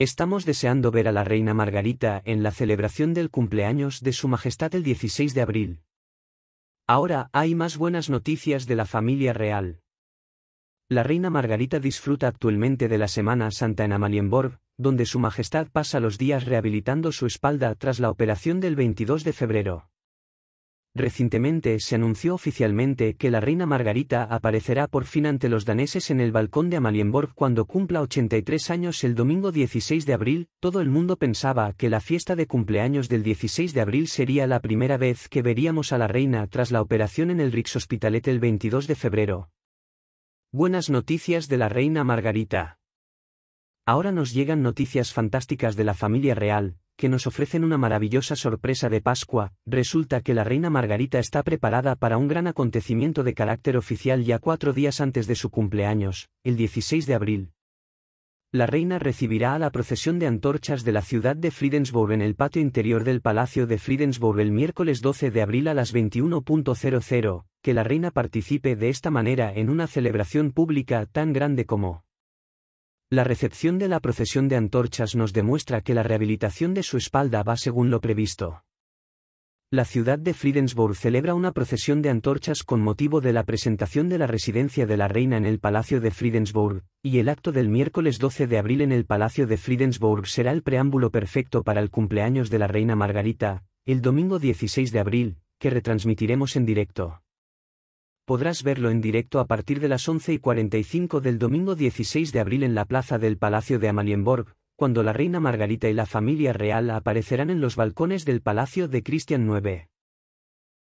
Estamos deseando ver a la reina Margarita en la celebración del cumpleaños de Su Majestad el 16 de abril. Ahora hay más buenas noticias de la familia real. La reina Margarita disfruta actualmente de la Semana Santa en Amalienborg, donde Su Majestad pasa los días rehabilitando su espalda tras la operación del 22 de febrero. Recientemente se anunció oficialmente que la reina Margarita aparecerá por fin ante los daneses en el balcón de Amalienborg cuando cumpla 83 años el domingo 16 de abril. Todo el mundo pensaba que la fiesta de cumpleaños del 16 de abril sería la primera vez que veríamos a la reina tras la operación en el Rikshospitalet el 22 de febrero. Buenas noticias de la reina Margarita. Ahora nos llegan noticias fantásticas de la familia real, que nos ofrecen una maravillosa sorpresa de Pascua, resulta que la reina Margarita está preparada para un gran acontecimiento de carácter oficial ya cuatro días antes de su cumpleaños, el 16 de abril. La reina recibirá a la procesión de antorchas de la ciudad de Friedensburg en el patio interior del Palacio de Friedensburg el miércoles 12 de abril a las 21.00, que la reina participe de esta manera en una celebración pública tan grande como la recepción de la procesión de antorchas nos demuestra que la rehabilitación de su espalda va según lo previsto. La ciudad de Friedensburg celebra una procesión de antorchas con motivo de la presentación de la residencia de la reina en el Palacio de Friedensburg, y el acto del miércoles 12 de abril en el Palacio de Friedensburg será el preámbulo perfecto para el cumpleaños de la reina Margarita, el domingo 16 de abril, que retransmitiremos en directo podrás verlo en directo a partir de las 11 y 45 del domingo 16 de abril en la plaza del Palacio de Amalienborg, cuando la reina Margarita y la familia real aparecerán en los balcones del Palacio de Cristian IX.